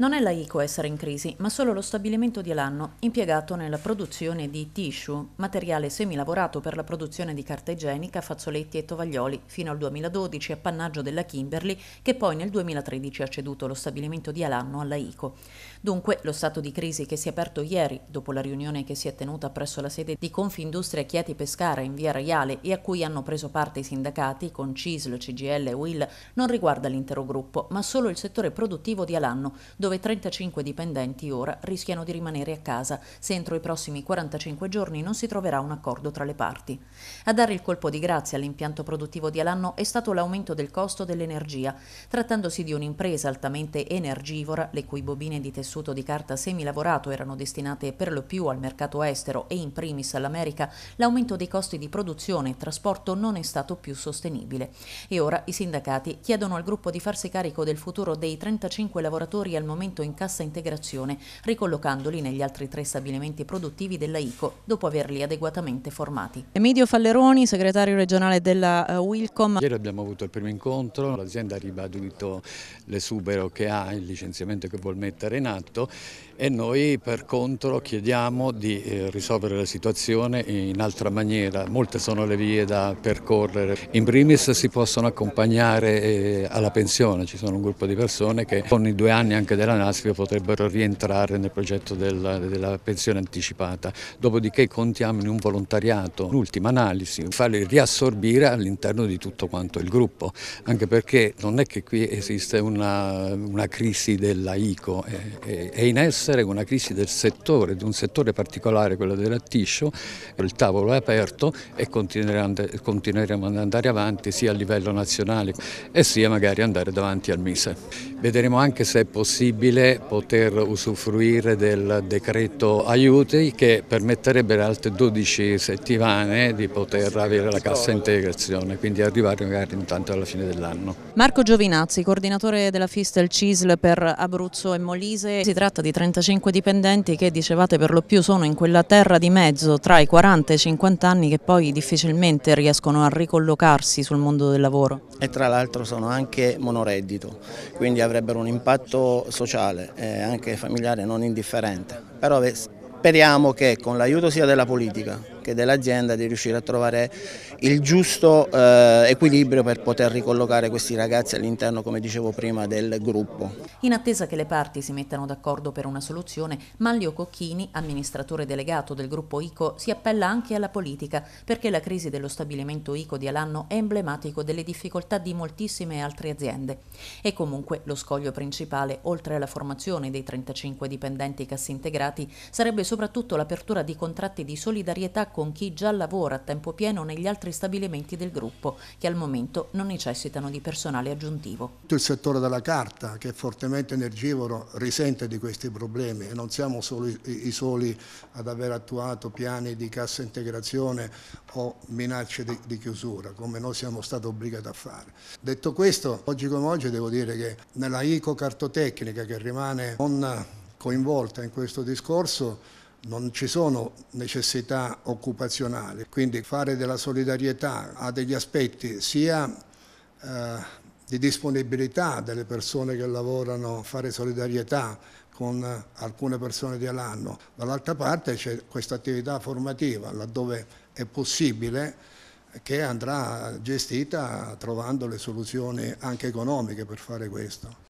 Non è l'AICO a essere in crisi, ma solo lo stabilimento di Alanno, impiegato nella produzione di tissue, materiale semilavorato per la produzione di carta igienica, fazzoletti e tovaglioli, fino al 2012 appannaggio della Kimberly, che poi nel 2013 ha ceduto lo stabilimento di Alanno alla ICO. Dunque, lo stato di crisi che si è aperto ieri, dopo la riunione che si è tenuta presso la sede di Confindustria Chieti Pescara in via Raiale e a cui hanno preso parte i sindacati con CISL, CGL e UIL, non riguarda l'intero gruppo, ma solo il settore produttivo di Alanno, dove dove 35 dipendenti ora rischiano di rimanere a casa se entro i prossimi 45 giorni non si troverà un accordo tra le parti. A dare il colpo di grazia all'impianto produttivo di Alanno è stato l'aumento del costo dell'energia, trattandosi di un'impresa altamente energivora, le cui bobine di tessuto di carta semilavorato erano destinate per lo più al mercato estero e in primis all'America, l'aumento dei costi di produzione e trasporto non è stato più sostenibile. E ora i sindacati chiedono al gruppo di farsi carico del futuro dei 35 lavoratori al momento momento in cassa integrazione, ricollocandoli negli altri tre stabilimenti produttivi della ICO, dopo averli adeguatamente formati. Emidio Falleroni, segretario regionale della eh, Wilcom. Ieri abbiamo avuto il primo incontro, l'azienda ha ribadito l'esubero che ha, il licenziamento che vuol mettere in atto e noi per contro chiediamo di eh, risolvere la situazione in altra maniera. Molte sono le vie da percorrere. In primis si possono accompagnare eh, alla pensione, ci sono un gruppo di persone che con i due anni anche della NASFIO potrebbero rientrare nel progetto della, della pensione anticipata. Dopodiché contiamo in un volontariato, l'ultima analisi, farli riassorbire all'interno di tutto quanto il gruppo, anche perché non è che qui esiste una, una crisi della ICO, è, eh, è in essa essere una crisi del settore, di un settore particolare, quello del latticcio, il tavolo è aperto e continueremo ad andare avanti sia a livello nazionale e sia magari andare davanti al Mise. Vedremo anche se è possibile poter usufruire del decreto aiuti che permetterebbe ad altre 12 settimane di poter avere la cassa integrazione, quindi arrivare magari intanto alla fine dell'anno. Marco Giovinazzi, coordinatore della FISTEL CISL per Abruzzo e Molise, si tratta di 30 45 dipendenti che dicevate per lo più sono in quella terra di mezzo tra i 40 e i 50 anni che poi difficilmente riescono a ricollocarsi sul mondo del lavoro. E tra l'altro sono anche monoreddito, quindi avrebbero un impatto sociale e anche familiare non indifferente. Però speriamo che con l'aiuto sia della politica dell'azienda di riuscire a trovare il giusto eh, equilibrio per poter ricollocare questi ragazzi all'interno, come dicevo prima, del gruppo. In attesa che le parti si mettano d'accordo per una soluzione, Manlio Cocchini, amministratore delegato del gruppo ICO, si appella anche alla politica perché la crisi dello stabilimento ICO di Alanno è emblematico delle difficoltà di moltissime altre aziende. E comunque lo scoglio principale, oltre alla formazione dei 35 dipendenti cassintegrati, sarebbe soprattutto l'apertura di contratti di solidarietà con con chi già lavora a tempo pieno negli altri stabilimenti del gruppo, che al momento non necessitano di personale aggiuntivo. Tutto il settore della carta, che è fortemente energivoro, risente di questi problemi e non siamo solo i soli ad aver attuato piani di cassa integrazione o minacce di, di chiusura, come noi siamo stati obbligati a fare. Detto questo, oggi come oggi devo dire che nella ICO cartotecnica che rimane non coinvolta in questo discorso, non ci sono necessità occupazionali, quindi fare della solidarietà ha degli aspetti sia eh, di disponibilità delle persone che lavorano a fare solidarietà con alcune persone di all'anno, dall'altra parte c'è questa attività formativa laddove è possibile che andrà gestita trovando le soluzioni anche economiche per fare questo.